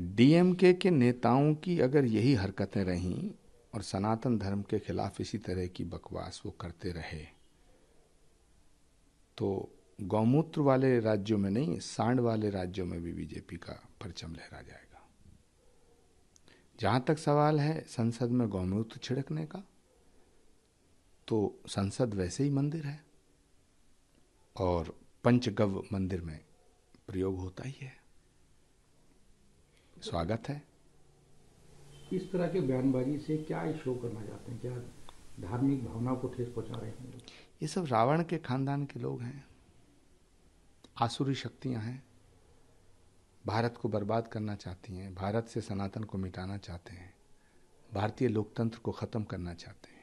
DMK के नेताओं की अगर यही हरकतें रहीं और सनातन धर्म के खिलाफ इसी तरह की बकवास वो करते रहे तो गौमूत्र वाले राज्यों में नहीं सांड वाले राज्यों में भी बीजेपी का परचम लहरा जाएगा जहां तक सवाल है संसद में गौमूत्र छिड़कने का तो संसद वैसे ही मंदिर है और पंचगव मंदिर में प्रयोग होता ही है स्वागत है इस तरह के बयानबाजी से क्या शो करना चाहते हैं क्या धार्मिक भावना को ठेस पहुंचा रहे हैं ये सब रावण के खानदान के लोग हैं आसुरी शक्तियां हैं भारत को बर्बाद करना चाहती हैं भारत से सनातन को मिटाना चाहते हैं भारतीय लोकतंत्र को ख़त्म करना चाहते हैं